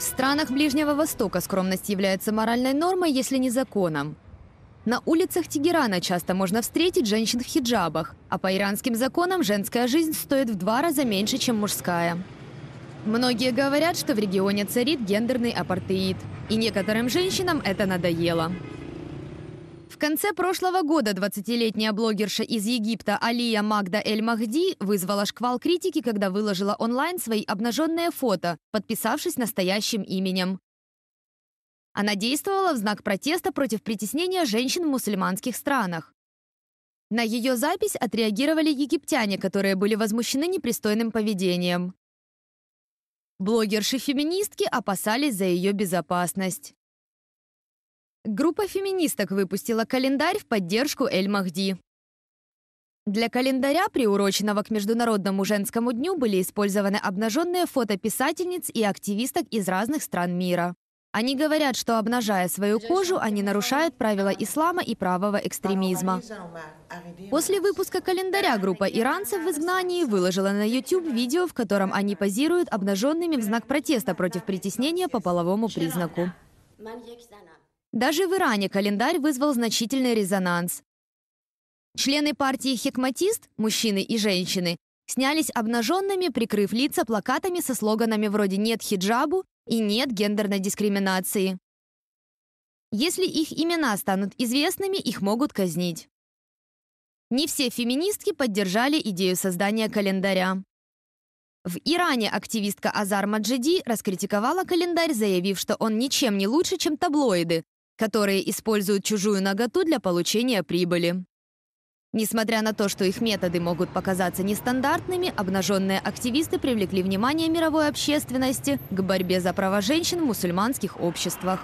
В странах Ближнего Востока скромность является моральной нормой, если не законом. На улицах Тегерана часто можно встретить женщин в хиджабах, а по иранским законам женская жизнь стоит в два раза меньше, чем мужская. Многие говорят, что в регионе царит гендерный апартеид, и некоторым женщинам это надоело. В конце прошлого года 20-летняя блогерша из Египта Алия Магда Эль-Махди вызвала шквал критики, когда выложила онлайн свои обнаженные фото, подписавшись настоящим именем. Она действовала в знак протеста против притеснения женщин в мусульманских странах. На ее запись отреагировали египтяне, которые были возмущены непристойным поведением. Блогерши-феминистки опасались за ее безопасность. Группа феминисток выпустила календарь в поддержку Эль-Махди. Для календаря, приуроченного к Международному женскому дню, были использованы обнаженные фото писательниц и активисток из разных стран мира. Они говорят, что обнажая свою кожу, они нарушают правила ислама и правого экстремизма. После выпуска календаря группа иранцев в изгнании выложила на YouTube видео, в котором они позируют обнаженными в знак протеста против притеснения по половому признаку. Даже в Иране календарь вызвал значительный резонанс. Члены партии «Хикматист» – мужчины и женщины – снялись обнаженными, прикрыв лица плакатами со слоганами вроде «Нет хиджабу» и «Нет гендерной дискриминации». Если их имена станут известными, их могут казнить. Не все феминистки поддержали идею создания календаря. В Иране активистка Азар Маджиди раскритиковала календарь, заявив, что он ничем не лучше, чем таблоиды, которые используют чужую наготу для получения прибыли. Несмотря на то, что их методы могут показаться нестандартными, обнаженные активисты привлекли внимание мировой общественности к борьбе за права женщин в мусульманских обществах.